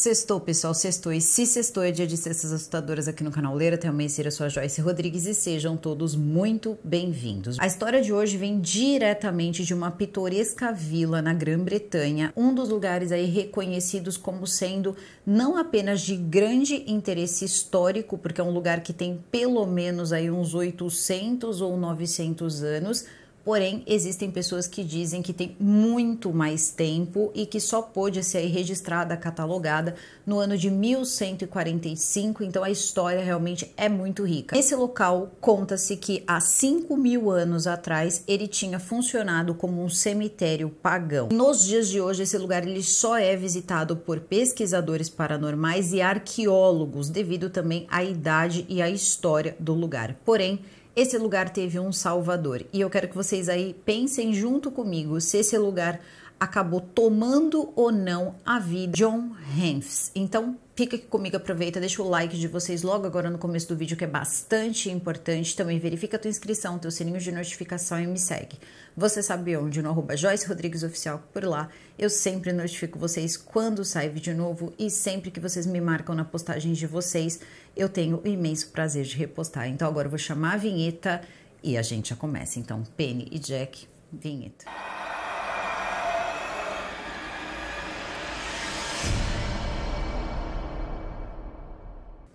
Sextou, pessoal, sextou. E se sextou é dia de cestas assustadoras aqui no canal Leira, também seja sua Joyce Rodrigues e sejam todos muito bem-vindos. A história de hoje vem diretamente de uma pitoresca vila na Grã-Bretanha, um dos lugares aí reconhecidos como sendo não apenas de grande interesse histórico, porque é um lugar que tem pelo menos aí uns 800 ou 900 anos, Porém, existem pessoas que dizem que tem muito mais tempo e que só pôde ser registrada, catalogada no ano de 1145, então a história realmente é muito rica. Esse local conta-se que há 5 mil anos atrás ele tinha funcionado como um cemitério pagão. Nos dias de hoje, esse lugar ele só é visitado por pesquisadores paranormais e arqueólogos, devido também à idade e à história do lugar. Porém, esse lugar teve um salvador. E eu quero que vocês aí pensem junto comigo se esse lugar acabou tomando ou não a vida John Hanks. Então, fica aqui comigo, aproveita, deixa o like de vocês logo agora no começo do vídeo, que é bastante importante. Também verifica a tua inscrição, teu sininho de notificação e me segue. Você sabe onde, no arroba Joyce Rodrigues Oficial, por lá eu sempre notifico vocês quando sai vídeo novo e sempre que vocês me marcam na postagem de vocês, eu tenho o imenso prazer de repostar. Então, agora eu vou chamar a vinheta e a gente já começa. Então, Penny e Jack, vinheta.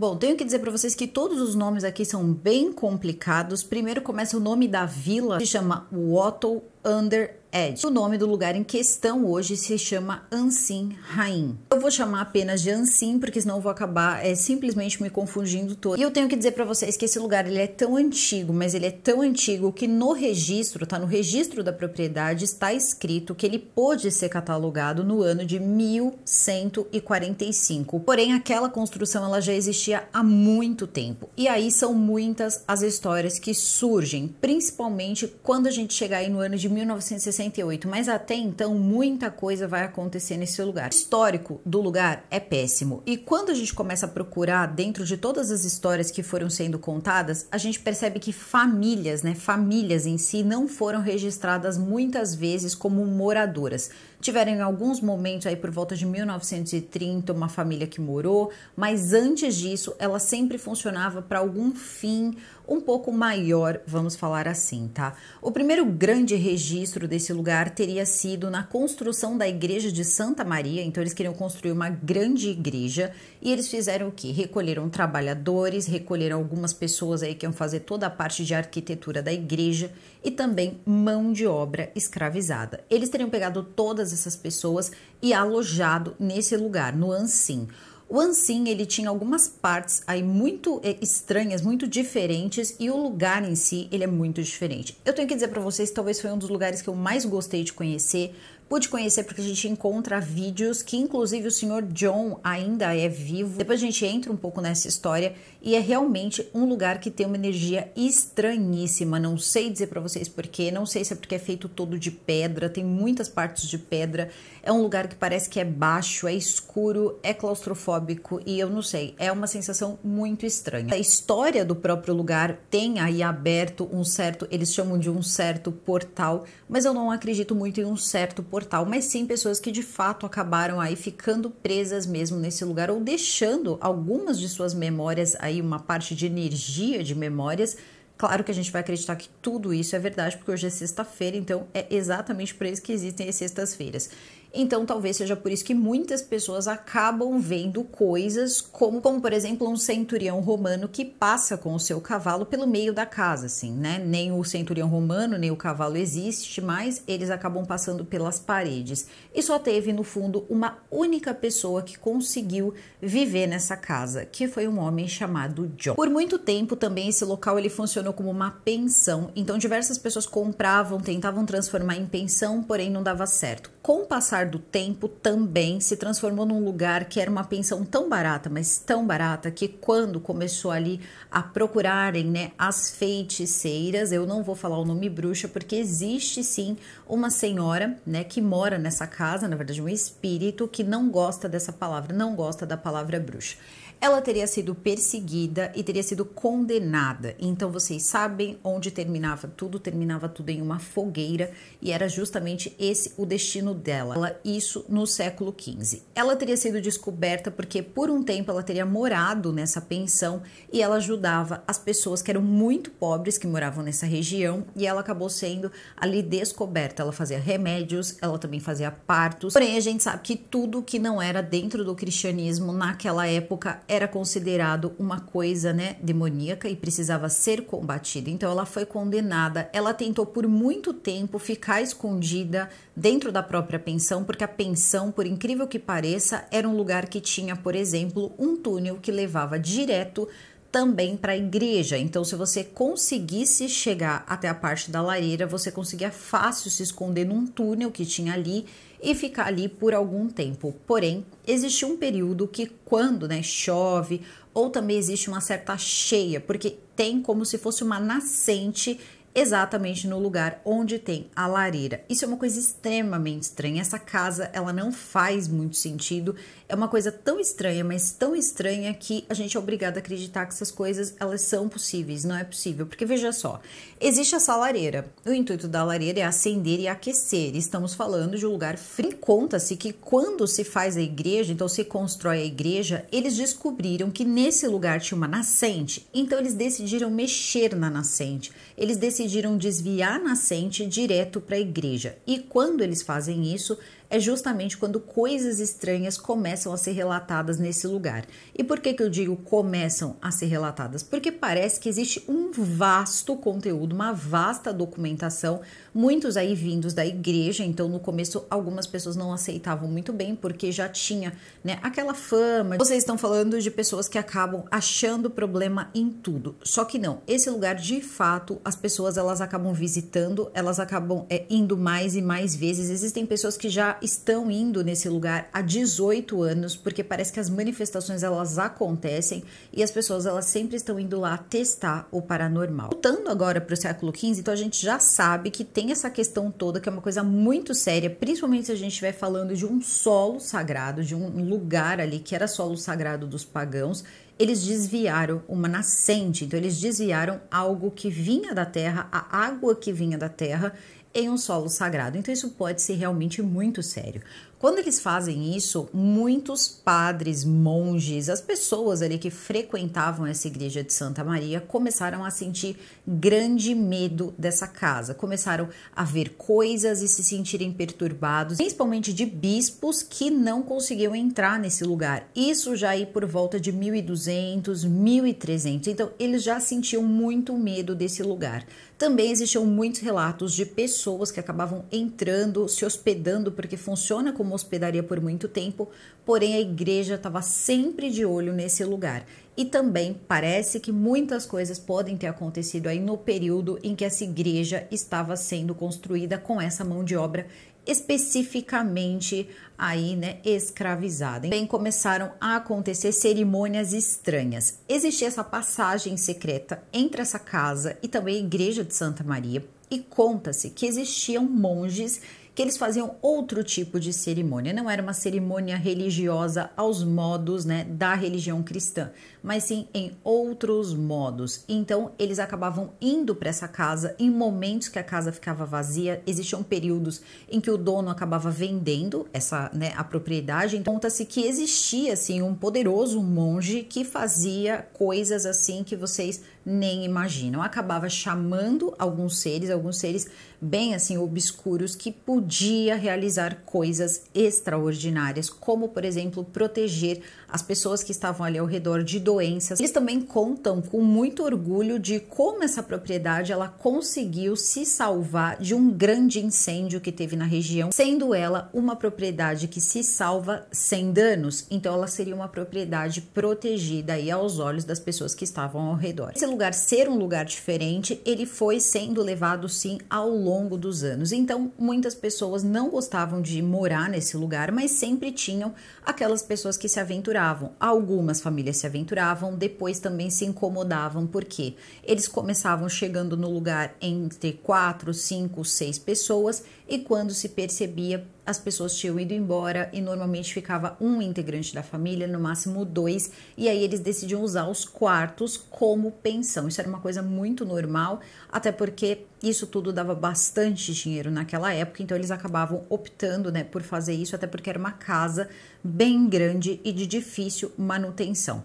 Bom, tenho que dizer para vocês que todos os nomes aqui são bem complicados. Primeiro começa o nome da vila, que se chama Wattle Under Edge. O nome do lugar em questão hoje se chama Ansin Rain. Eu vou chamar apenas de Ansin porque senão eu vou acabar é, simplesmente me confundindo todo. E eu tenho que dizer para vocês que esse lugar ele é tão antigo, mas ele é tão antigo que no registro, tá no registro da propriedade está escrito que ele pôde ser catalogado no ano de 1145. Porém, aquela construção ela já existia há muito tempo. E aí são muitas as histórias que surgem, principalmente quando a gente chegar aí no ano de 1968, mas até então muita coisa vai acontecer nesse lugar. O histórico do lugar é péssimo. E quando a gente começa a procurar dentro de todas as histórias que foram sendo contadas, a gente percebe que famílias, né, famílias em si não foram registradas muitas vezes como moradoras. Tiveram em alguns momentos aí por volta de 1930 uma família que morou, mas antes disso ela sempre funcionava para algum fim um pouco maior, vamos falar assim, tá? O primeiro grande registro desse lugar teria sido na construção da igreja de Santa Maria, então eles queriam construir uma grande igreja e eles fizeram o que? Recolheram trabalhadores, recolheram algumas pessoas aí que iam fazer toda a parte de arquitetura da igreja e também mão de obra escravizada. Eles teriam pegado todas essas pessoas e alojado nesse lugar, no Ansim. O Ansim ele tinha algumas partes aí muito eh, estranhas, muito diferentes e o lugar em si ele é muito diferente. Eu tenho que dizer para vocês, talvez foi um dos lugares que eu mais gostei de conhecer, Pude conhecer porque a gente encontra vídeos que, inclusive, o senhor John ainda é vivo. Depois a gente entra um pouco nessa história e é realmente um lugar que tem uma energia estranhíssima. Não sei dizer para vocês porquê, não sei se é porque é feito todo de pedra, tem muitas partes de pedra é um lugar que parece que é baixo, é escuro, é claustrofóbico e eu não sei, é uma sensação muito estranha. A história do próprio lugar tem aí aberto um certo, eles chamam de um certo portal, mas eu não acredito muito em um certo portal, mas sim pessoas que de fato acabaram aí ficando presas mesmo nesse lugar ou deixando algumas de suas memórias aí, uma parte de energia de memórias Claro que a gente vai acreditar que tudo isso é verdade, porque hoje é sexta-feira, então é exatamente por isso que existem as sextas-feiras. Então, talvez seja por isso que muitas pessoas acabam vendo coisas como, como por exemplo, um centurião romano que passa com o seu cavalo pelo meio da casa, assim, né? Nem o centurião romano, nem o cavalo existe, mas eles acabam passando pelas paredes. E só teve, no fundo, uma única pessoa que conseguiu viver nessa casa, que foi um homem chamado John. Por muito tempo também esse local ele funcionou como uma pensão, então diversas pessoas compravam, tentavam transformar em pensão, porém não dava certo com o passar do tempo, também se transformou num lugar que era uma pensão tão barata, mas tão barata, que quando começou ali a procurarem né, as feiticeiras, eu não vou falar o nome bruxa, porque existe sim uma senhora né, que mora nessa casa, na verdade, um espírito que não gosta dessa palavra, não gosta da palavra bruxa ela teria sido perseguida e teria sido condenada. Então vocês sabem onde terminava tudo, terminava tudo em uma fogueira e era justamente esse o destino dela. Isso no século XV. Ela teria sido descoberta porque por um tempo ela teria morado nessa pensão e ela ajudava as pessoas que eram muito pobres que moravam nessa região e ela acabou sendo ali descoberta. Ela fazia remédios, ela também fazia partos. Porém a gente sabe que tudo que não era dentro do cristianismo naquela época era considerado uma coisa, né, demoníaca e precisava ser combatida. Então ela foi condenada. Ela tentou por muito tempo ficar escondida dentro da própria pensão, porque a pensão, por incrível que pareça, era um lugar que tinha, por exemplo, um túnel que levava direto também para a igreja. Então, se você conseguisse chegar até a parte da lareira, você conseguia fácil se esconder num túnel que tinha ali e ficar ali por algum tempo. Porém, existe um período que quando né, chove ou também existe uma certa cheia, porque tem como se fosse uma nascente exatamente no lugar onde tem a lareira. Isso é uma coisa extremamente estranha. Essa casa, ela não faz muito sentido é uma coisa tão estranha, mas tão estranha que a gente é obrigado a acreditar que essas coisas elas são possíveis, não é possível. Porque veja só, existe essa lareira. O intuito da lareira é acender e aquecer. Estamos falando de um lugar frio. Conta-se que quando se faz a igreja, então se constrói a igreja, eles descobriram que nesse lugar tinha uma nascente. Então eles decidiram mexer na nascente. Eles decidiram desviar a nascente direto para a igreja. E quando eles fazem isso, é justamente quando coisas estranhas começam a ser relatadas nesse lugar. E por que, que eu digo começam a ser relatadas? Porque parece que existe um vasto conteúdo, uma vasta documentação muitos aí vindos da igreja, então no começo algumas pessoas não aceitavam muito bem, porque já tinha né, aquela fama. Vocês estão falando de pessoas que acabam achando problema em tudo. Só que não, esse lugar de fato as pessoas elas acabam visitando, elas acabam é, indo mais e mais vezes. Existem pessoas que já estão indo nesse lugar há 18 anos, porque parece que as manifestações elas acontecem e as pessoas elas sempre estão indo lá testar o paranormal. Voltando agora para o século XV, então a gente já sabe que tem tem essa questão toda, que é uma coisa muito séria, principalmente se a gente estiver falando de um solo sagrado, de um lugar ali que era solo sagrado dos pagãos, eles desviaram uma nascente, então eles desviaram algo que vinha da terra, a água que vinha da terra, em um solo sagrado. Então, isso pode ser realmente muito sério. Quando eles fazem isso, muitos padres, monges, as pessoas ali que frequentavam essa igreja de Santa Maria começaram a sentir grande medo dessa casa, começaram a ver coisas e se sentirem perturbados, principalmente de bispos que não conseguiam entrar nesse lugar. Isso já aí por volta de 1200, 1300. Então, eles já sentiam muito medo desse lugar. Também existiam muitos relatos de pessoas que acabavam entrando, se hospedando, porque funciona como hospedaria por muito tempo, porém a igreja estava sempre de olho nesse lugar. E também parece que muitas coisas podem ter acontecido aí no período em que essa igreja estava sendo construída com essa mão de obra especificamente aí, né, escravizada. Também começaram a acontecer cerimônias estranhas. Existia essa passagem secreta entre essa casa e também a igreja de Santa Maria e conta-se que existiam monges que eles faziam outro tipo de cerimônia. Não era uma cerimônia religiosa aos modos né, da religião cristã, mas sim em outros modos. Então, eles acabavam indo para essa casa em momentos que a casa ficava vazia. Existiam períodos em que o dono acabava vendendo essa né, a propriedade. Então, conta-se que existia assim um poderoso monge que fazia coisas assim que vocês nem imaginam. Acabava chamando alguns seres, alguns seres bem assim obscuros que podia realizar coisas extraordinárias, como por exemplo, proteger as pessoas que estavam ali ao redor de doenças. Eles também contam com muito orgulho de como essa propriedade ela conseguiu se salvar de um grande incêndio que teve na região, sendo ela uma propriedade que se salva sem danos. Então ela seria uma propriedade protegida aí aos olhos das pessoas que estavam ao redor. Esse lugar ser um lugar diferente, ele foi sendo levado sim ao longo dos anos. Então, muitas pessoas não gostavam de morar nesse lugar, mas sempre tinham aquelas pessoas que se aventuravam. Algumas famílias se aventuravam, depois também se incomodavam, porque eles começavam chegando no lugar entre quatro, cinco, seis pessoas, e quando se percebia, as pessoas tinham ido embora e normalmente ficava um integrante da família, no máximo dois, e aí eles decidiam usar os quartos como pensão. Isso era uma coisa muito normal, até porque isso tudo dava bastante dinheiro naquela época, então eles acabavam optando, né, por fazer isso, até porque era uma casa bem grande e de difícil manutenção.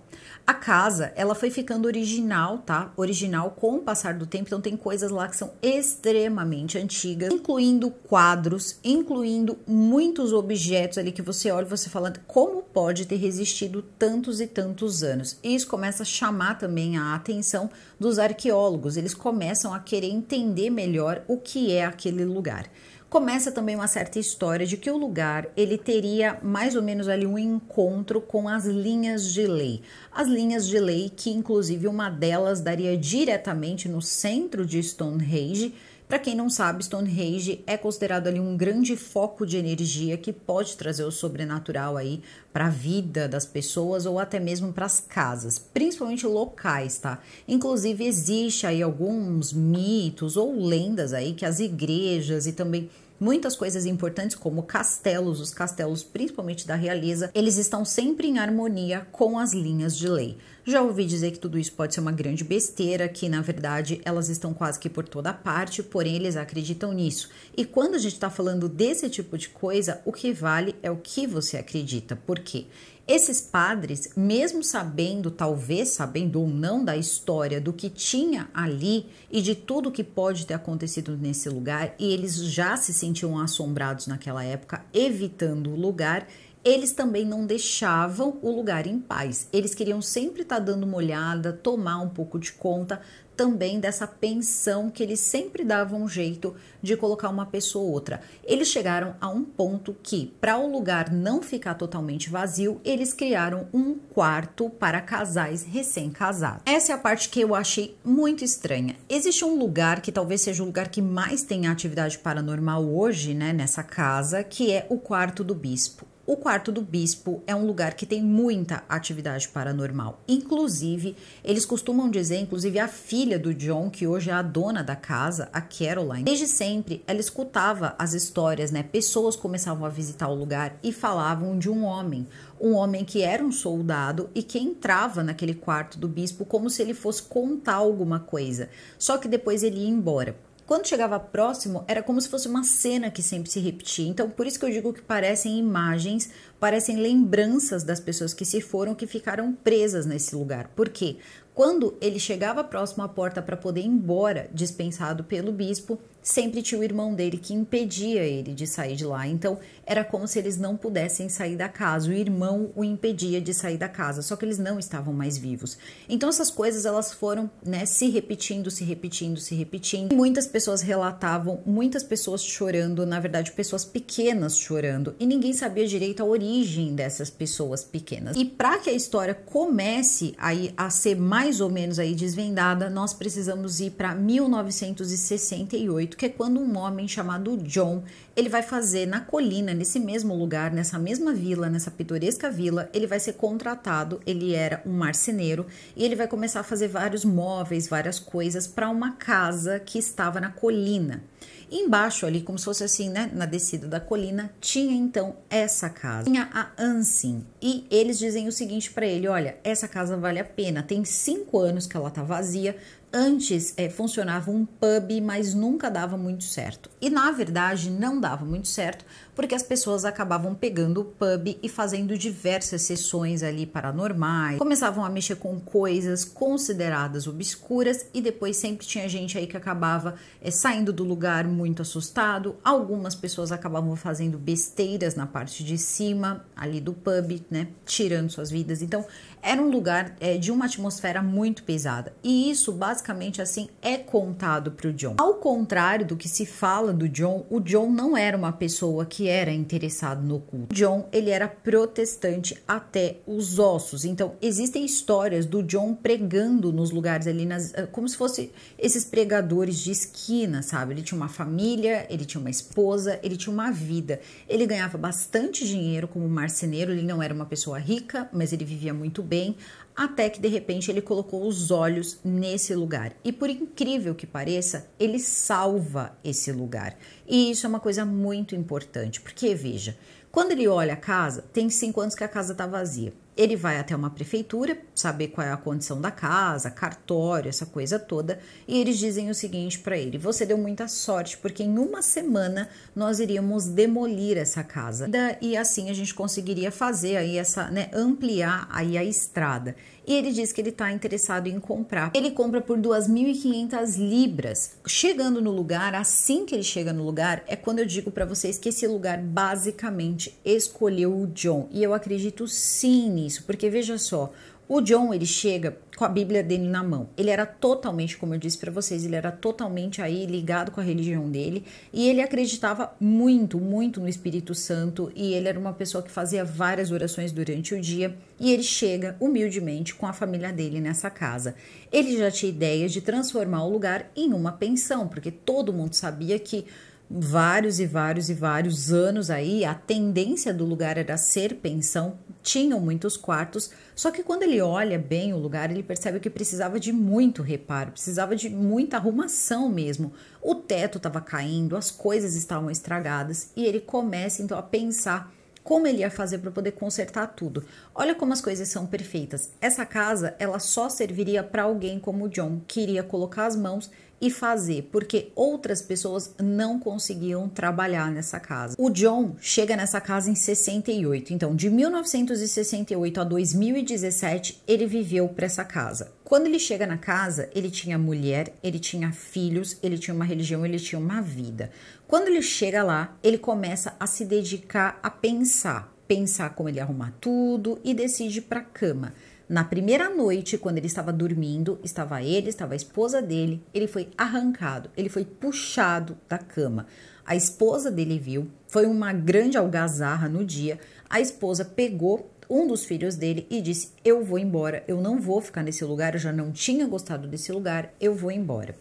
A casa, ela foi ficando original, tá? Original com o passar do tempo, então tem coisas lá que são extremamente antigas, incluindo quadros, incluindo muitos objetos ali que você olha e você fala como pode ter resistido tantos e tantos anos. E isso começa a chamar também a atenção dos arqueólogos, eles começam a querer entender melhor o que é aquele lugar começa também uma certa história de que o lugar ele teria mais ou menos ali um encontro com as linhas de lei. As linhas de lei que inclusive uma delas daria diretamente no centro de Stonehenge para quem não sabe, Stonehenge é considerado ali um grande foco de energia que pode trazer o sobrenatural aí para a vida das pessoas ou até mesmo para as casas, principalmente locais, tá? Inclusive existe aí alguns mitos ou lendas aí que as igrejas e também Muitas coisas importantes, como castelos, os castelos principalmente da realeza, eles estão sempre em harmonia com as linhas de lei. Já ouvi dizer que tudo isso pode ser uma grande besteira, que na verdade elas estão quase que por toda parte, porém eles acreditam nisso. E quando a gente está falando desse tipo de coisa, o que vale é o que você acredita. Por quê? Esses padres, mesmo sabendo, talvez sabendo ou não, da história do que tinha ali e de tudo que pode ter acontecido nesse lugar, e eles já se sentiam assombrados naquela época, evitando o lugar, eles também não deixavam o lugar em paz. Eles queriam sempre estar tá dando uma olhada, tomar um pouco de conta também dessa pensão que eles sempre davam um jeito de colocar uma pessoa ou outra. Eles chegaram a um ponto que, para o lugar não ficar totalmente vazio, eles criaram um quarto para casais recém-casados. Essa é a parte que eu achei muito estranha. Existe um lugar que talvez seja o lugar que mais tem atividade paranormal hoje, né, nessa casa, que é o quarto do bispo. O quarto do bispo é um lugar que tem muita atividade paranormal. Inclusive, eles costumam dizer, inclusive, a filha do John, que hoje é a dona da casa, a Caroline, desde sempre ela escutava as histórias, né? Pessoas começavam a visitar o lugar e falavam de um homem, um homem que era um soldado e que entrava naquele quarto do bispo como se ele fosse contar alguma coisa. Só que depois ele ia embora. Quando chegava próximo, era como se fosse uma cena que sempre se repetia. Então, por isso que eu digo que parecem imagens, parecem lembranças das pessoas que se foram, que ficaram presas nesse lugar. Por quê? Quando ele chegava próximo à porta para poder ir embora, dispensado pelo bispo, sempre tinha o irmão dele que impedia ele de sair de lá. Então, era como se eles não pudessem sair da casa. O irmão o impedia de sair da casa, só que eles não estavam mais vivos. Então, essas coisas elas foram, né, se repetindo, se repetindo, se repetindo. E muitas pessoas relatavam, muitas pessoas chorando, na verdade, pessoas pequenas chorando, e ninguém sabia direito a origem dessas pessoas pequenas. E para que a história comece aí a ser mais ou menos aí desvendada, nós precisamos ir para 1968 que é quando um homem chamado John, ele vai fazer na colina, nesse mesmo lugar, nessa mesma vila, nessa pitoresca vila, ele vai ser contratado, ele era um marceneiro e ele vai começar a fazer vários móveis, várias coisas para uma casa que estava na colina. Embaixo ali, como se fosse assim, né, na descida da colina, tinha então essa casa. Tinha a Ansin e eles dizem o seguinte para ele, olha, essa casa vale a pena, tem cinco anos que ela tá vazia, Antes é, funcionava um pub, mas nunca dava muito certo. E na verdade não dava muito certo, porque as pessoas acabavam pegando o pub e fazendo diversas sessões ali paranormais, começavam a mexer com coisas consideradas obscuras e depois sempre tinha gente aí que acabava é, saindo do lugar muito assustado. Algumas pessoas acabavam fazendo besteiras na parte de cima ali do pub, né, tirando suas vidas. Então era um lugar é, de uma atmosfera muito pesada. E isso, basicamente, assim, é contado para o John. Ao contrário do que se fala do John, o John não era uma pessoa que era interessado no culto. O John, ele era protestante até os ossos. Então, existem histórias do John pregando nos lugares ali, nas, ah, como se fosse esses pregadores de esquina, sabe? Ele tinha uma família, ele tinha uma esposa, ele tinha uma vida. Ele ganhava bastante dinheiro como marceneiro, ele não era uma pessoa rica, mas ele vivia muito bem, até que de repente ele colocou os olhos nesse lugar. E por incrível que pareça, ele salva esse lugar. E isso é uma coisa muito importante, porque veja, quando ele olha a casa, tem cinco anos que a casa está vazia. Ele vai até uma prefeitura, saber qual é a condição da casa, cartório, essa coisa toda, e eles dizem o seguinte para ele: Você deu muita sorte, porque em uma semana nós iríamos demolir essa casa e assim a gente conseguiria fazer aí essa, né, ampliar aí a estrada. E ele diz que ele está interessado em comprar. Ele compra por 2.500 libras. Chegando no lugar, assim que ele chega no lugar, é quando eu digo para vocês que esse lugar basicamente escolheu o John. E eu acredito sim isso, porque veja só, o John ele chega com a Bíblia dele na mão. Ele era totalmente, como eu disse para vocês, ele era totalmente aí ligado com a religião dele e ele acreditava muito, muito no Espírito Santo e ele era uma pessoa que fazia várias orações durante o dia e ele chega humildemente com a família dele nessa casa. Ele já tinha ideia de transformar o lugar em uma pensão, porque todo mundo sabia que vários e vários e vários anos aí, a tendência do lugar era ser pensão, tinham muitos quartos, só que quando ele olha bem o lugar, ele percebe que precisava de muito reparo, precisava de muita arrumação mesmo. O teto estava caindo, as coisas estavam estragadas e ele começa então a pensar como ele ia fazer para poder consertar tudo. Olha como as coisas são perfeitas. Essa casa, ela só serviria para alguém como o John, que iria colocar as mãos e fazer, porque outras pessoas não conseguiam trabalhar nessa casa. O John chega nessa casa em 68, então de 1968 a 2017 ele viveu para essa casa. Quando ele chega na casa, ele tinha mulher, ele tinha filhos, ele tinha uma religião, ele tinha uma vida. Quando ele chega lá, ele começa a se dedicar a pensar, pensar como ele arrumar tudo e decide para cama. Na primeira noite, quando ele estava dormindo, estava ele, estava a esposa dele, ele foi arrancado, ele foi puxado da cama. A esposa dele viu, foi uma grande algazarra no dia. A esposa pegou um dos filhos dele e disse: Eu vou embora, eu não vou ficar nesse lugar, eu já não tinha gostado desse lugar, eu vou embora.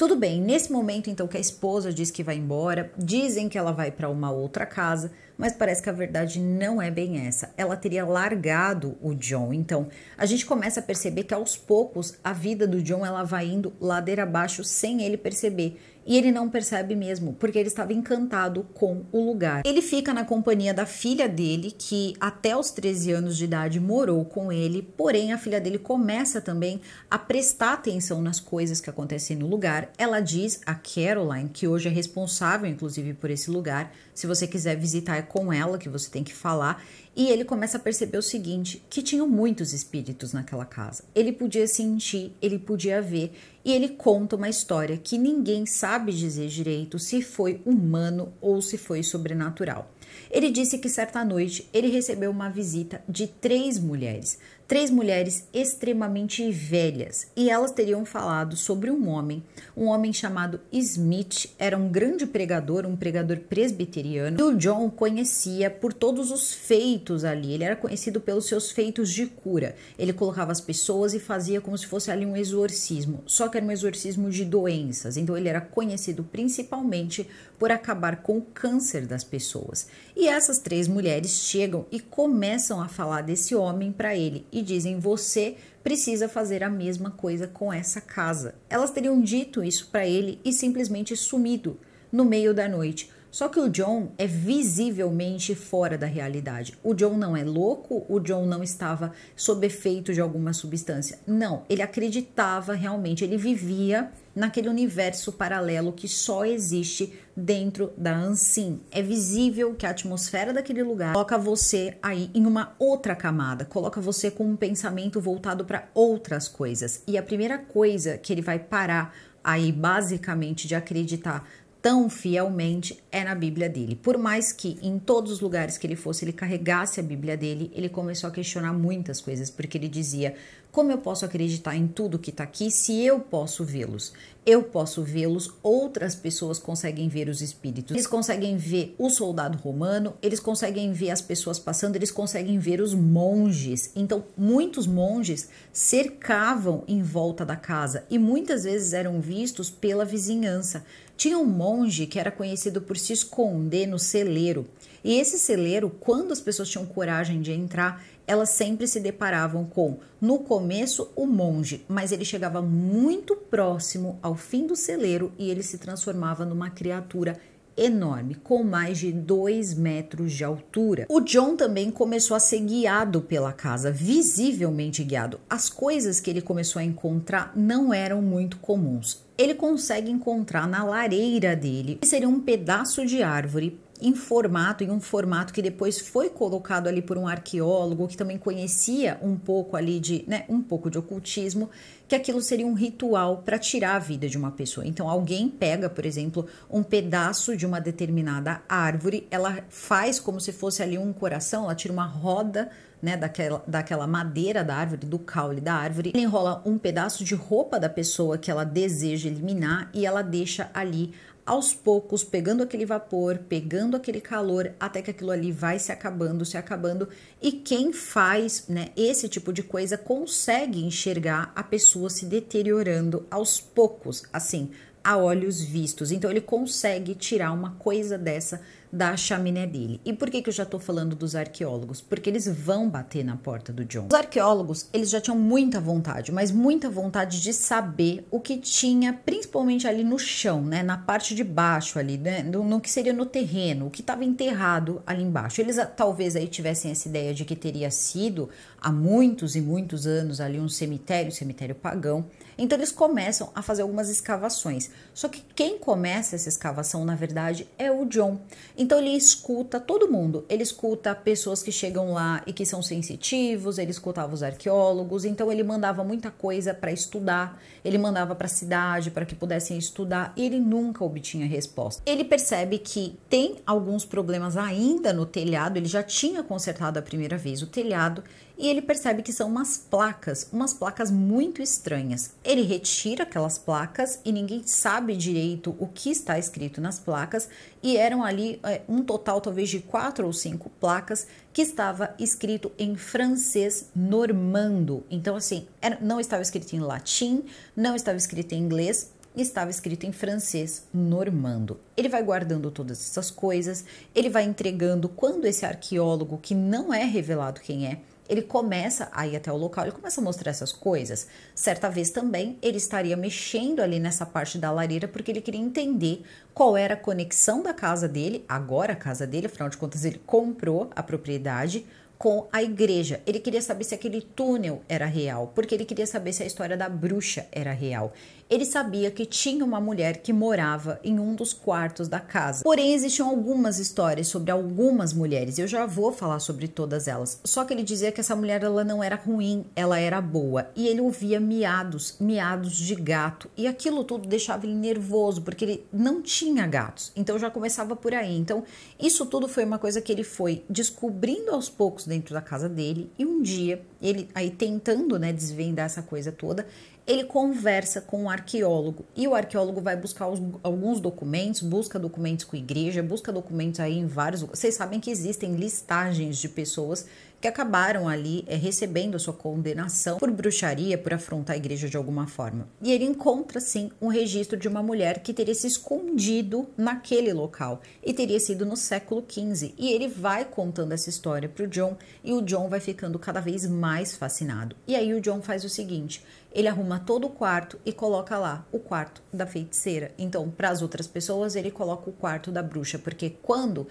Tudo bem, nesse momento então que a esposa diz que vai embora, dizem que ela vai para uma outra casa, mas parece que a verdade não é bem essa. Ela teria largado o John. Então, a gente começa a perceber que aos poucos a vida do John ela vai indo ladeira abaixo sem ele perceber e ele não percebe mesmo, porque ele estava encantado com o lugar. Ele fica na companhia da filha dele, que até os 13 anos de idade morou com ele, porém a filha dele começa também a prestar atenção nas coisas que acontecem no lugar. Ela diz a Caroline, que hoje é responsável inclusive por esse lugar, se você quiser visitar, é com ela que você tem que falar. E ele começa a perceber o seguinte: que tinham muitos espíritos naquela casa. Ele podia sentir, ele podia ver, e ele conta uma história que ninguém sabe dizer direito se foi humano ou se foi sobrenatural. Ele disse que certa noite ele recebeu uma visita de três mulheres três mulheres extremamente velhas e elas teriam falado sobre um homem, um homem chamado Smith, era um grande pregador, um pregador presbiteriano, e o John conhecia por todos os feitos ali, ele era conhecido pelos seus feitos de cura. Ele colocava as pessoas e fazia como se fosse ali um exorcismo, só que era um exorcismo de doenças, então ele era conhecido principalmente por acabar com o câncer das pessoas. E essas três mulheres chegam e começam a falar desse homem para ele. E e dizem: Você precisa fazer a mesma coisa com essa casa. Elas teriam dito isso para ele e simplesmente sumido no meio da noite. Só que o John é visivelmente fora da realidade. O John não é louco, o John não estava sob efeito de alguma substância. Não, ele acreditava realmente, ele vivia naquele universo paralelo que só existe dentro da Ansim. É visível que a atmosfera daquele lugar coloca você aí em uma outra camada, coloca você com um pensamento voltado para outras coisas. E a primeira coisa que ele vai parar aí basicamente de acreditar tão fielmente é na Bíblia dele. Por mais que em todos os lugares que ele fosse, ele carregasse a Bíblia dele, ele começou a questionar muitas coisas, porque ele dizia: como eu posso acreditar em tudo que está aqui se eu posso vê-los? Eu posso vê-los, outras pessoas conseguem ver os espíritos, eles conseguem ver o soldado romano, eles conseguem ver as pessoas passando, eles conseguem ver os monges. Então, muitos monges cercavam em volta da casa e muitas vezes eram vistos pela vizinhança tinha um monge que era conhecido por se esconder no celeiro. E esse celeiro, quando as pessoas tinham coragem de entrar, elas sempre se deparavam com, no começo, o monge, mas ele chegava muito próximo ao fim do celeiro e ele se transformava numa criatura enorme, com mais de 2 metros de altura. O John também começou a ser guiado pela casa, visivelmente guiado. As coisas que ele começou a encontrar não eram muito comuns ele consegue encontrar na lareira dele, que seria um pedaço de árvore em formato, em um formato que depois foi colocado ali por um arqueólogo que também conhecia um pouco ali de, né, um pouco de ocultismo, que aquilo seria um ritual para tirar a vida de uma pessoa. Então alguém pega, por exemplo, um pedaço de uma determinada árvore, ela faz como se fosse ali um coração, ela tira uma roda né, daquela, daquela madeira da árvore, do caule da árvore, ela enrola um pedaço de roupa da pessoa que ela deseja eliminar e ela deixa ali aos poucos, pegando aquele vapor, pegando aquele calor, até que aquilo ali vai se acabando, se acabando. E quem faz né, esse tipo de coisa consegue enxergar a pessoa se deteriorando aos poucos, assim, a olhos vistos. Então ele consegue tirar uma coisa dessa da chaminé dele. E por que, que eu já estou falando dos arqueólogos? Porque eles vão bater na porta do John. Os arqueólogos, eles já tinham muita vontade, mas muita vontade de saber o que tinha, principalmente ali no chão, né, na parte de baixo ali, né, no, no que seria no terreno, o que estava enterrado ali embaixo. Eles ah, talvez aí tivessem essa ideia de que teria sido há muitos e muitos anos ali um cemitério, um cemitério pagão. Então eles começam a fazer algumas escavações. Só que quem começa essa escavação, na verdade, é o John. Então ele escuta todo mundo. Ele escuta pessoas que chegam lá e que são sensitivos, ele escutava os arqueólogos, então ele mandava muita coisa para estudar, ele mandava para a cidade para que pudessem estudar e ele nunca obtinha resposta. Ele percebe que tem alguns problemas ainda no telhado, ele já tinha consertado a primeira vez o telhado e ele percebe que são umas placas, umas placas muito estranhas. Ele retira aquelas placas e ninguém sabe direito o que está escrito nas placas, e eram ali é, um total talvez de quatro ou cinco placas que estava escrito em francês normando. Então, assim, era, não estava escrito em latim, não estava escrito em inglês, estava escrito em francês normando. Ele vai guardando todas essas coisas, ele vai entregando quando esse arqueólogo, que não é revelado quem é, ele começa a ir até o local, ele começa a mostrar essas coisas. Certa vez também ele estaria mexendo ali nessa parte da lareira porque ele queria entender qual era a conexão da casa dele, agora a casa dele, afinal de contas ele comprou a propriedade com a igreja. Ele queria saber se aquele túnel era real, porque ele queria saber se a história da bruxa era real ele sabia que tinha uma mulher que morava em um dos quartos da casa. Porém, existiam algumas histórias sobre algumas mulheres, eu já vou falar sobre todas elas. Só que ele dizia que essa mulher ela não era ruim, ela era boa. E ele ouvia miados, miados de gato, e aquilo tudo deixava ele nervoso, porque ele não tinha gatos. Então já começava por aí. Então, isso tudo foi uma coisa que ele foi descobrindo aos poucos dentro da casa dele, e um dia ele aí tentando, né, desvendar essa coisa toda, ele conversa com o um arqueólogo e o arqueólogo vai buscar os, alguns documentos, busca documentos com igreja, busca documentos aí em vários. Vocês sabem que existem listagens de pessoas que acabaram ali é, recebendo sua condenação por bruxaria, por afrontar a igreja de alguma forma. E ele encontra sim um registro de uma mulher que teria se escondido naquele local e teria sido no século XV. E ele vai contando essa história para o John e o John vai ficando cada vez mais fascinado. E aí o John faz o seguinte: ele arruma todo o quarto e coloca lá o quarto da feiticeira. Então, para as outras pessoas, ele coloca o quarto da bruxa, porque quando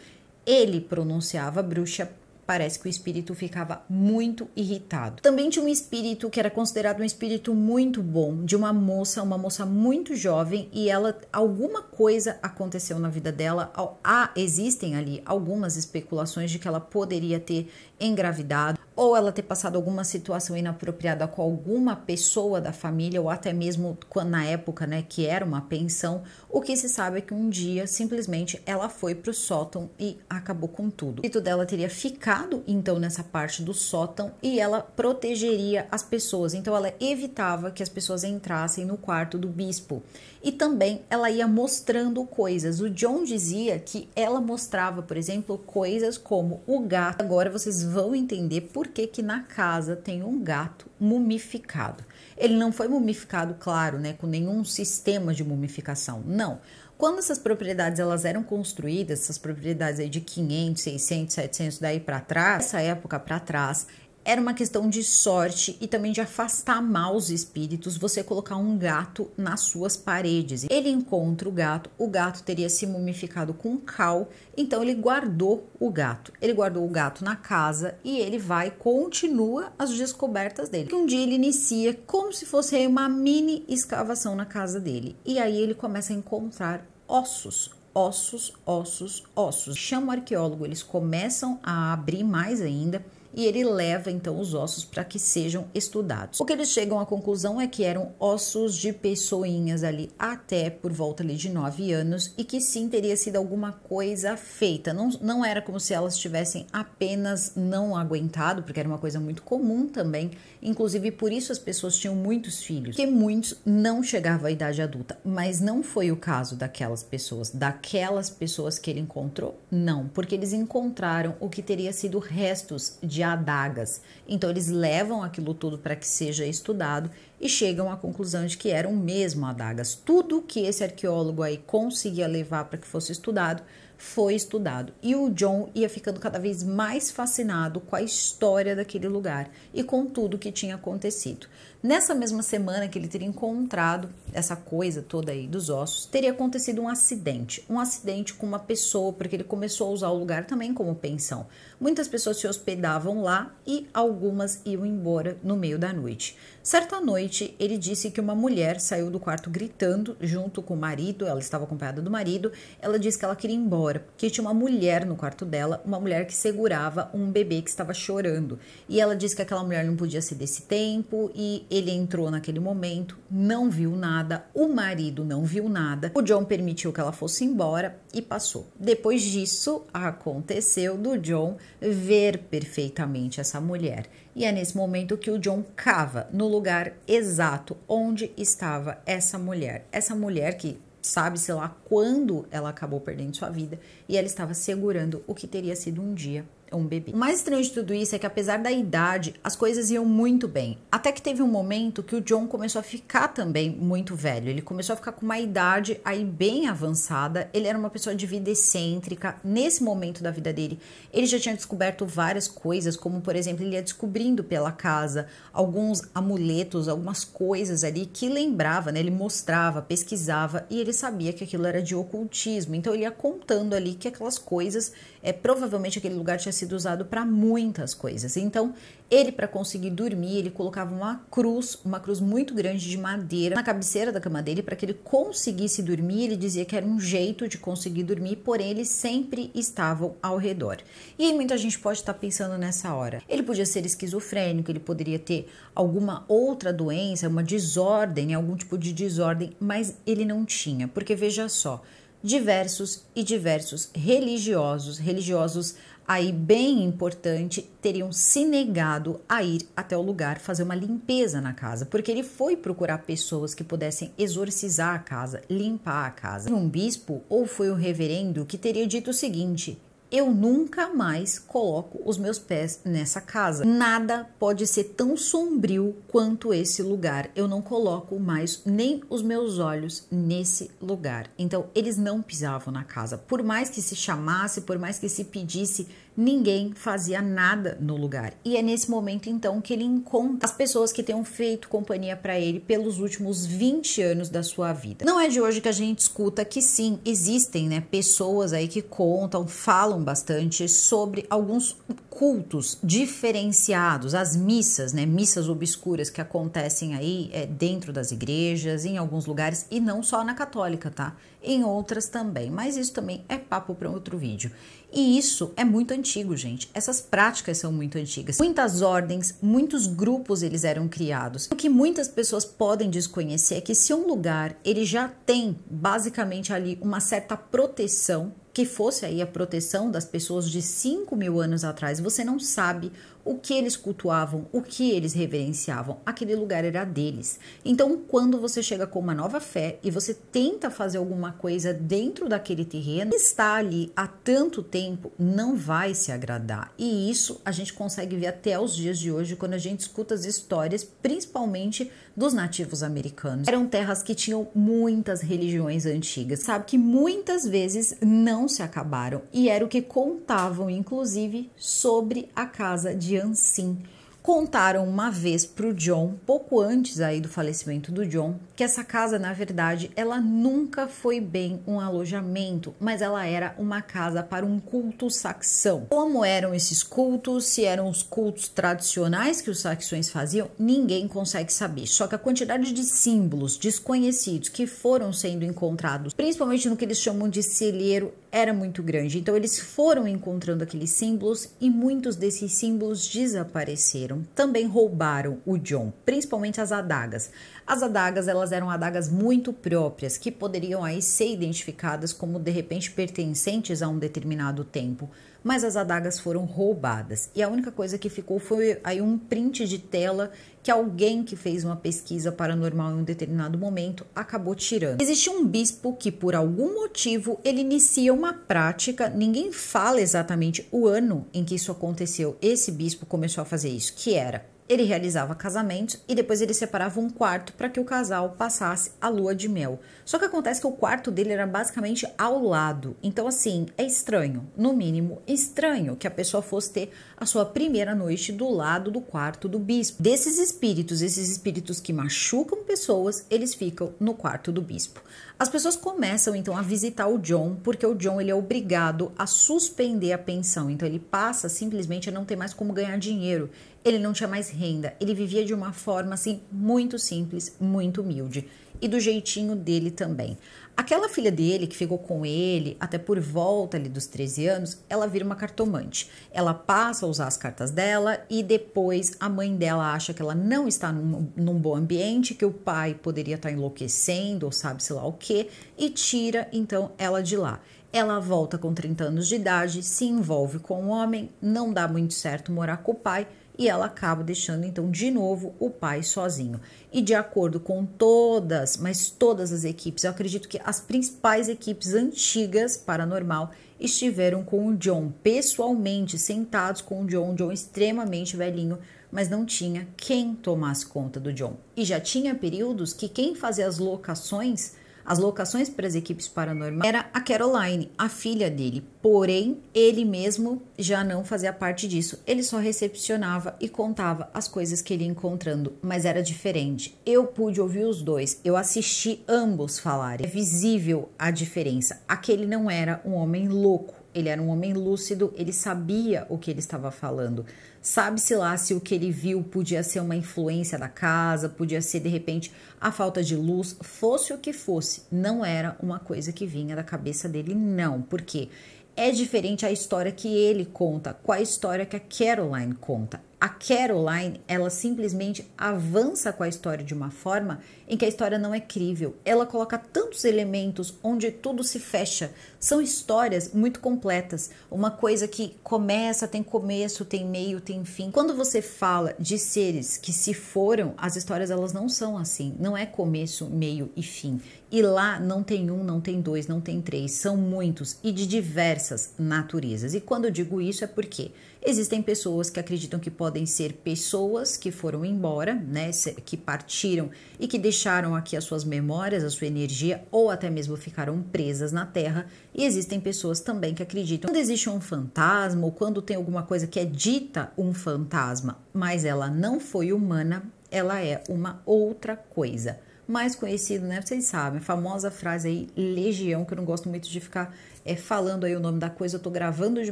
ele pronunciava bruxa, parece que o espírito ficava muito irritado. Também tinha um espírito que era considerado um espírito muito bom, de uma moça, uma moça muito jovem, e ela, alguma coisa aconteceu na vida dela. Há, existem ali algumas especulações de que ela poderia ter engravidado ou ela ter passado alguma situação inapropriada com alguma pessoa da família, ou até mesmo quando, na época, né, que era uma pensão, o que se sabe é que um dia simplesmente ela foi pro sótão e acabou com tudo. O espírito dela teria ficado então nessa parte do sótão e ela protegeria as pessoas, então ela evitava que as pessoas entrassem no quarto do bispo. E também ela ia mostrando coisas. O John dizia que ela mostrava, por exemplo, coisas como o gato. Agora vocês vão entender por que que na casa tem um gato mumificado. Ele não foi mumificado, claro, né, com nenhum sistema de mumificação. Não. Quando essas propriedades elas eram construídas, essas propriedades aí de 500, 600, 700 daí para trás, essa época para trás, era uma questão de sorte e também de afastar maus espíritos você colocar um gato nas suas paredes. Ele encontra o gato, o gato teria se mumificado com cal, então ele guardou o gato. Ele guardou o gato na casa e ele vai, continua as descobertas dele. Um dia ele inicia como se fosse uma mini escavação na casa dele. E aí ele começa a encontrar ossos, ossos, ossos, ossos. Chama o arqueólogo, eles começam a abrir mais ainda e ele leva então os ossos para que sejam estudados. O que eles chegam à conclusão é que eram ossos de pessoinhas ali até por volta ali de 9 anos e que sim teria sido alguma coisa feita. Não, não era como se elas tivessem apenas não aguentado, porque era uma coisa muito comum também. Inclusive por isso as pessoas tinham muitos filhos, que muitos não chegavam à idade adulta, mas não foi o caso daquelas pessoas, daquelas pessoas que ele encontrou, não, porque eles encontraram o que teria sido restos de de adagas. Então eles levam aquilo tudo para que seja estudado e chegam à conclusão de que eram mesmo adagas. Tudo que esse arqueólogo aí conseguia levar para que fosse estudado foi estudado. E o John ia ficando cada vez mais fascinado com a história daquele lugar e com tudo que tinha acontecido. Nessa mesma semana que ele teria encontrado essa coisa toda aí dos ossos, teria acontecido um acidente. Um acidente com uma pessoa, porque ele começou a usar o lugar também como pensão. Muitas pessoas se hospedavam lá e algumas iam embora no meio da noite. Certa noite, ele disse que uma mulher saiu do quarto gritando junto com o marido, ela estava acompanhada do marido. Ela disse que ela queria ir embora, que tinha uma mulher no quarto dela, uma mulher que segurava um bebê que estava chorando. E ela disse que aquela mulher não podia ser desse tempo e ele entrou naquele momento, não viu nada, o marido não viu nada. O John permitiu que ela fosse embora e passou. Depois disso, aconteceu do John ver perfeitamente essa mulher. E é nesse momento que o John cava no lugar exato onde estava essa mulher. Essa mulher que sabe sei lá quando ela acabou perdendo sua vida e ela estava segurando o que teria sido um dia um bebê. O mais estranho de tudo isso é que, apesar da idade, as coisas iam muito bem. Até que teve um momento que o John começou a ficar também muito velho. Ele começou a ficar com uma idade aí bem avançada. Ele era uma pessoa de vida excêntrica. Nesse momento da vida dele, ele já tinha descoberto várias coisas, como por exemplo, ele ia descobrindo pela casa alguns amuletos, algumas coisas ali que lembrava, né? Ele mostrava, pesquisava e ele sabia que aquilo era de ocultismo. Então ele ia contando ali que aquelas coisas, é provavelmente aquele lugar tinha sido usado para muitas coisas. Então, ele, para conseguir dormir, ele colocava uma cruz, uma cruz muito grande de madeira, na cabeceira da cama dele, para que ele conseguisse dormir. Ele dizia que era um jeito de conseguir dormir, porém, eles sempre estavam ao redor. E aí, muita gente pode estar tá pensando nessa hora. Ele podia ser esquizofrênico, ele poderia ter alguma outra doença, uma desordem, algum tipo de desordem, mas ele não tinha, porque veja só diversos e diversos religiosos, religiosos aí bem importante, teriam se negado a ir até o lugar fazer uma limpeza na casa, porque ele foi procurar pessoas que pudessem exorcizar a casa, limpar a casa. Um bispo ou foi um reverendo que teria dito o seguinte: eu nunca mais coloco os meus pés nessa casa. Nada pode ser tão sombrio quanto esse lugar. Eu não coloco mais nem os meus olhos nesse lugar. Então, eles não pisavam na casa. Por mais que se chamasse, por mais que se pedisse ninguém fazia nada no lugar. E é nesse momento então que ele encontra as pessoas que tenham feito companhia para ele pelos últimos 20 anos da sua vida. Não é de hoje que a gente escuta que sim, existem, né, pessoas aí que contam, falam bastante sobre alguns cultos diferenciados, as missas, né, missas obscuras que acontecem aí é, dentro das igrejas, em alguns lugares e não só na católica, tá? em outras também. Mas isso também é papo para outro vídeo. E isso é muito antigo, gente. Essas práticas são muito antigas. Muitas ordens, muitos grupos eles eram criados. O que muitas pessoas podem desconhecer é que se um lugar ele já tem basicamente ali uma certa proteção que fosse aí a proteção das pessoas de 5 mil anos atrás, você não sabe o que eles cultuavam, o que eles reverenciavam, aquele lugar era deles. Então, quando você chega com uma nova fé e você tenta fazer alguma coisa dentro daquele terreno, está ali há tanto tempo, não vai se agradar. E isso a gente consegue ver até os dias de hoje quando a gente escuta as histórias, principalmente dos nativos americanos. Eram terras que tinham muitas religiões antigas, sabe que muitas vezes não se acabaram e era o que contavam inclusive sobre a casa de Jansim contaram uma vez para o John, pouco antes aí do falecimento do John, que essa casa, na verdade, ela nunca foi bem um alojamento, mas ela era uma casa para um culto saxão. Como eram esses cultos, se eram os cultos tradicionais que os saxões faziam, ninguém consegue saber. Só que a quantidade de símbolos desconhecidos que foram sendo encontrados, principalmente no que eles chamam de celeiro era muito grande. Então, eles foram encontrando aqueles símbolos e muitos desses símbolos desapareceram. Também roubaram o John, principalmente as adagas. As adagas, elas eram adagas muito próprias, que poderiam aí ser identificadas como de repente pertencentes a um determinado tempo mas as adagas foram roubadas. E a única coisa que ficou foi aí um print de tela que alguém que fez uma pesquisa paranormal em um determinado momento acabou tirando. Existe um bispo que por algum motivo ele inicia uma prática, ninguém fala exatamente o ano em que isso aconteceu. Esse bispo começou a fazer isso, que era ele realizava casamentos e depois ele separava um quarto para que o casal passasse a lua de mel. Só que acontece que o quarto dele era basicamente ao lado. Então, assim, é estranho, no mínimo estranho, que a pessoa fosse ter a sua primeira noite do lado do quarto do bispo. Desses espíritos, esses espíritos que machucam pessoas, eles ficam no quarto do bispo. As pessoas começam então a visitar o John, porque o John ele é obrigado a suspender a pensão. Então ele passa simplesmente a não ter mais como ganhar dinheiro ele não tinha mais renda, ele vivia de uma forma assim muito simples, muito humilde e do jeitinho dele também. Aquela filha dele que ficou com ele até por volta ali dos 13 anos, ela vira uma cartomante. Ela passa a usar as cartas dela e depois a mãe dela acha que ela não está num, num bom ambiente, que o pai poderia estar enlouquecendo ou sabe-se lá o que, e tira então ela de lá. Ela volta com 30 anos de idade, se envolve com um homem, não dá muito certo morar com o pai, e ela acaba deixando então de novo o pai sozinho. E de acordo com todas, mas todas as equipes, eu acredito que as principais equipes antigas paranormal estiveram com o John pessoalmente, sentados com o John, John extremamente velhinho, mas não tinha quem tomasse conta do John. E já tinha períodos que quem fazia as locações as locações para as equipes paranormais era a Caroline, a filha dele. Porém, ele mesmo já não fazia parte disso. Ele só recepcionava e contava as coisas que ele ia encontrando, mas era diferente. Eu pude ouvir os dois, eu assisti ambos falarem. É visível a diferença. Aquele não era um homem louco ele era um homem lúcido, ele sabia o que ele estava falando. Sabe-se lá se o que ele viu podia ser uma influência da casa, podia ser de repente a falta de luz, fosse o que fosse, não era uma coisa que vinha da cabeça dele, não, porque é diferente a história que ele conta com a história que a Caroline conta a Caroline, ela simplesmente avança com a história de uma forma em que a história não é crível. Ela coloca tantos elementos onde tudo se fecha. São histórias muito completas. Uma coisa que começa, tem começo, tem meio, tem fim. Quando você fala de seres que se foram, as histórias elas não são assim. Não é começo, meio e fim. E lá não tem um, não tem dois, não tem três. São muitos e de diversas naturezas. E quando eu digo isso é porque Existem pessoas que acreditam que podem ser pessoas que foram embora, né, que partiram e que deixaram aqui as suas memórias, a sua energia ou até mesmo ficaram presas na Terra. E existem pessoas também que acreditam que quando existe um fantasma ou quando tem alguma coisa que é dita um fantasma, mas ela não foi humana, ela é uma outra coisa mais conhecido, né? Vocês sabem, a famosa frase aí, legião, que eu não gosto muito de ficar é, falando aí o nome da coisa, eu tô gravando de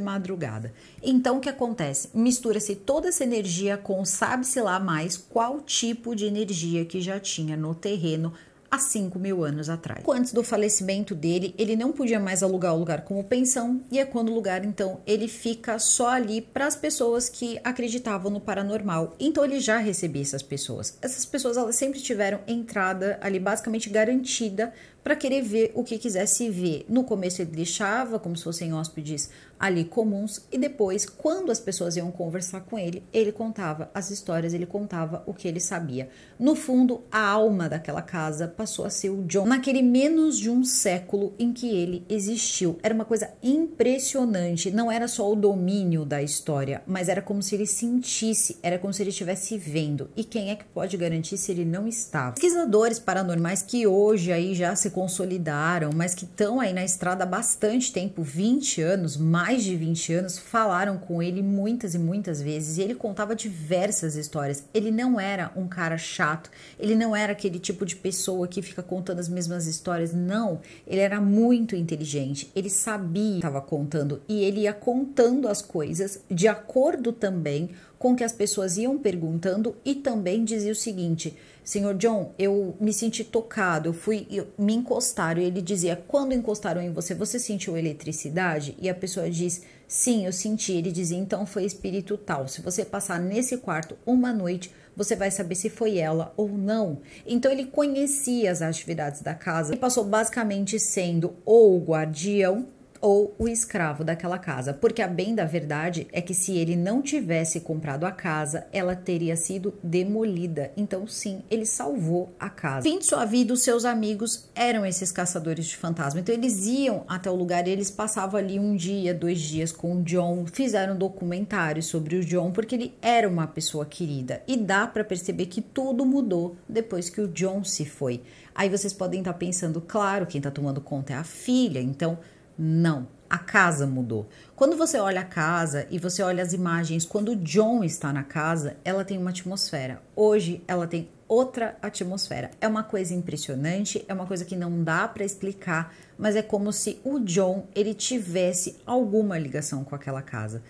madrugada. Então o que acontece? Mistura-se toda essa energia com sabe-se lá mais qual tipo de energia que já tinha no terreno há 5 mil anos atrás. Antes do falecimento dele, ele não podia mais alugar o lugar como pensão, e é quando o lugar, então, ele fica só ali para as pessoas que acreditavam no paranormal. Então ele já recebia essas pessoas. Essas pessoas elas sempre tiveram entrada ali basicamente garantida para querer ver o que quisesse ver. No começo ele deixava, como se fossem hóspedes ali comuns, e depois, quando as pessoas iam conversar com ele, ele contava as histórias, ele contava o que ele sabia. No fundo, a alma daquela casa passou a ser o John naquele menos de um século em que ele existiu. Era uma coisa impressionante, não era só o domínio da história, mas era como se ele sentisse, era como se ele estivesse vendo. E quem é que pode garantir se ele não estava? Pesquisadores paranormais que hoje aí já se consolidaram, mas que estão aí na estrada há bastante tempo 20 anos, mais de 20 anos falaram com ele muitas e muitas vezes e ele contava diversas histórias. Ele não era um cara chato, ele não era aquele tipo de pessoa que fica contando as mesmas histórias, não. Ele era muito inteligente, ele sabia estava contando e ele ia contando as coisas de acordo também com que as pessoas iam perguntando e também dizia o seguinte: Senhor John, eu me senti tocado, eu fui, eu, me encostaram. E ele dizia: Quando encostaram em você, você sentiu eletricidade? E a pessoa diz: Sim, eu senti. Ele dizia: Então foi espírito tal. Se você passar nesse quarto uma noite, você vai saber se foi ela ou não. Então ele conhecia as atividades da casa e passou basicamente sendo ou o guardião ou o escravo daquela casa, porque a bem da verdade é que se ele não tivesse comprado a casa, ela teria sido demolida. Então, sim, ele salvou a casa. Fim de sua vida, os seus amigos eram esses caçadores de fantasma. Então, eles iam até o lugar, eles passavam ali um dia, dois dias com o John, fizeram documentários sobre o John, porque ele era uma pessoa querida. E dá para perceber que tudo mudou depois que o John se foi. Aí vocês podem estar tá pensando, claro, quem está tomando conta é a filha, então não, a casa mudou. Quando você olha a casa e você olha as imagens, quando o John está na casa, ela tem uma atmosfera. Hoje ela tem outra atmosfera. É uma coisa impressionante, é uma coisa que não dá para explicar, mas é como se o John ele tivesse alguma ligação com aquela casa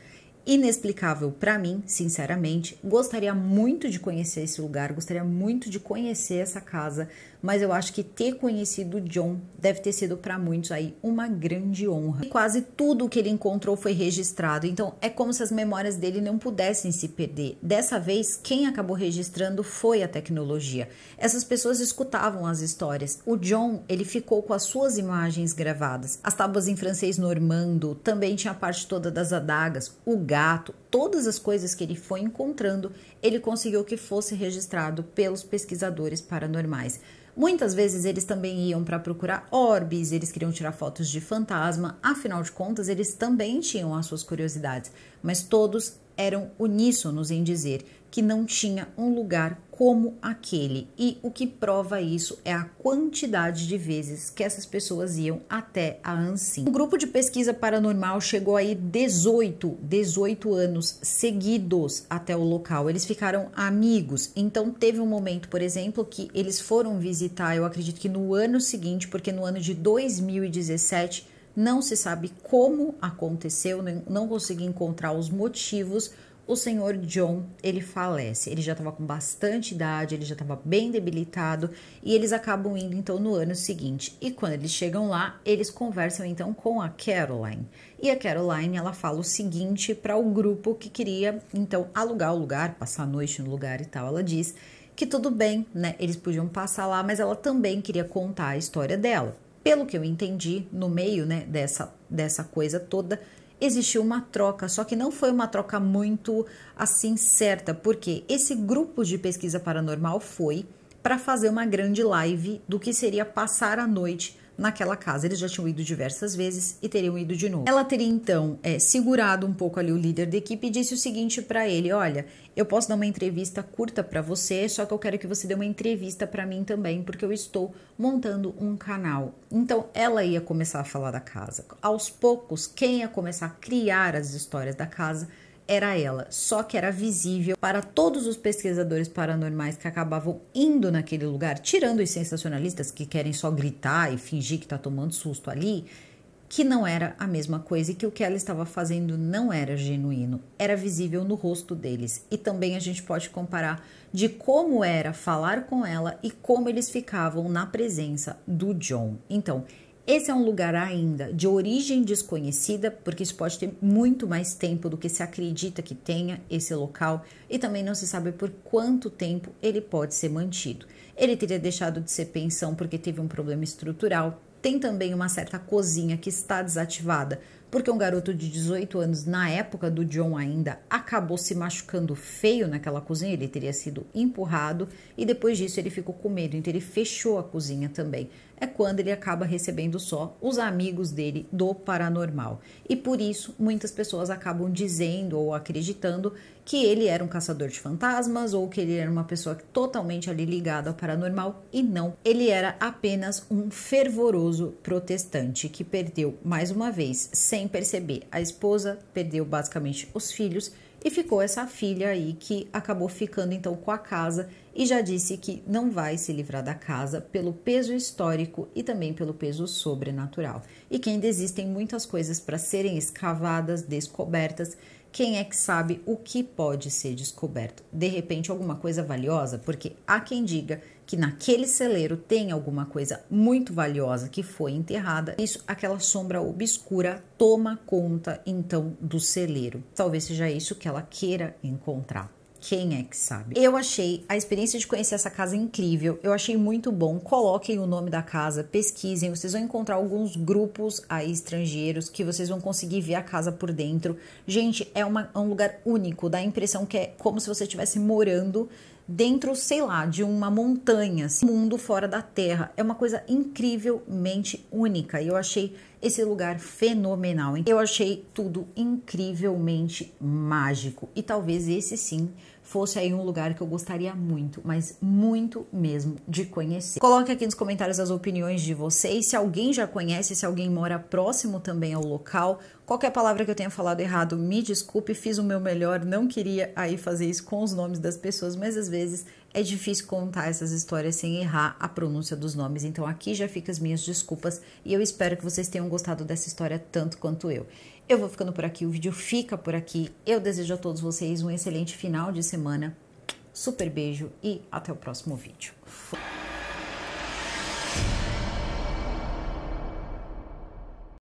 inexplicável para mim, sinceramente. Gostaria muito de conhecer esse lugar, gostaria muito de conhecer essa casa, mas eu acho que ter conhecido John deve ter sido para muitos aí uma grande honra. E quase tudo o que ele encontrou foi registrado, então é como se as memórias dele não pudessem se perder. Dessa vez, quem acabou registrando foi a tecnologia. Essas pessoas escutavam as histórias. O John, ele ficou com as suas imagens gravadas. As tábuas em francês normando, também tinha a parte toda das adagas, o gato, todas as coisas que ele foi encontrando, ele conseguiu que fosse registrado pelos pesquisadores paranormais. Muitas vezes eles também iam para procurar orbes, eles queriam tirar fotos de fantasma, afinal de contas, eles também tinham as suas curiosidades, mas todos eram uníssonos em dizer que não tinha um lugar como aquele. E o que prova isso é a quantidade de vezes que essas pessoas iam até a ANSIM. O grupo de pesquisa paranormal chegou aí 18, 18 anos seguidos até o local. Eles ficaram amigos. Então teve um momento, por exemplo, que eles foram visitar, eu acredito que no ano seguinte, porque no ano de 2017 não se sabe como aconteceu, não consegui encontrar os motivos o senhor John ele falece. Ele já estava com bastante idade, ele já estava bem debilitado e eles acabam indo então no ano seguinte. E quando eles chegam lá, eles conversam então com a Caroline. E a Caroline ela fala o seguinte para o grupo que queria então alugar o lugar, passar a noite no lugar e tal. Ela diz que tudo bem, né? Eles podiam passar lá, mas ela também queria contar a história dela. Pelo que eu entendi, no meio né, dessa, dessa coisa toda, existiu uma troca, só que não foi uma troca muito assim certa, porque esse grupo de pesquisa paranormal foi para fazer uma grande live do que seria passar a noite naquela casa. Eles já tinham ido diversas vezes e teriam ido de novo. Ela teria então é, segurado um pouco ali o líder da equipe e disse o seguinte para ele: Olha, eu posso dar uma entrevista curta para você, só que eu quero que você dê uma entrevista para mim também, porque eu estou montando um canal. Então ela ia começar a falar da casa. Aos poucos, quem ia começar a criar as histórias da casa era ela, só que era visível para todos os pesquisadores paranormais que acabavam indo naquele lugar, tirando os sensacionalistas que querem só gritar e fingir que está tomando susto ali, que não era a mesma coisa e que o que ela estava fazendo não era genuíno, era visível no rosto deles. E também a gente pode comparar de como era falar com ela e como eles ficavam na presença do John. Então, esse é um lugar ainda de origem desconhecida, porque isso pode ter muito mais tempo do que se acredita que tenha esse local, e também não se sabe por quanto tempo ele pode ser mantido. Ele teria deixado de ser pensão porque teve um problema estrutural. Tem também uma certa cozinha que está desativada, porque um garoto de 18 anos, na época do John ainda, acabou se machucando feio naquela cozinha, ele teria sido empurrado e depois disso ele ficou com medo, então ele fechou a cozinha também. É quando ele acaba recebendo só os amigos dele do paranormal. E por isso muitas pessoas acabam dizendo ou acreditando que ele era um caçador de fantasmas ou que ele era uma pessoa totalmente ali ligada ao paranormal e não. Ele era apenas um fervoroso protestante que perdeu mais uma vez sem perceber. A esposa perdeu basicamente os filhos e ficou essa filha aí que acabou ficando então com a casa e já disse que não vai se livrar da casa pelo peso histórico e também pelo peso sobrenatural. E que ainda existem muitas coisas para serem escavadas, descobertas. Quem é que sabe o que pode ser descoberto? De repente, alguma coisa valiosa? Porque há quem diga que naquele celeiro tem alguma coisa muito valiosa que foi enterrada, isso aquela sombra obscura toma conta então do celeiro. Talvez seja isso que ela queira encontrar. Quem é que sabe? Eu achei a experiência de conhecer essa casa incrível. Eu achei muito bom. Coloquem o nome da casa, pesquisem. Vocês vão encontrar alguns grupos aí estrangeiros que vocês vão conseguir ver a casa por dentro. Gente, é, uma, um lugar único. Dá a impressão que é como se você estivesse morando dentro, sei lá, de uma montanha, assim, mundo fora da Terra. É uma coisa incrivelmente única e eu achei esse lugar fenomenal. Eu achei tudo incrivelmente mágico e talvez esse sim fosse aí um lugar que eu gostaria muito, mas muito mesmo de conhecer. Coloque aqui nos comentários as opiniões de vocês, se alguém já conhece, se alguém mora próximo também ao local. Qualquer palavra que eu tenha falado errado, me desculpe, fiz o meu melhor, não queria aí fazer isso com os nomes das pessoas, mas às vezes é difícil contar essas histórias sem errar a pronúncia dos nomes. Então aqui já fica as minhas desculpas e eu espero que vocês tenham gostado dessa história tanto quanto eu. Eu vou ficando por aqui, o vídeo fica por aqui. Eu desejo a todos vocês um excelente final de semana. Super beijo e até o próximo vídeo.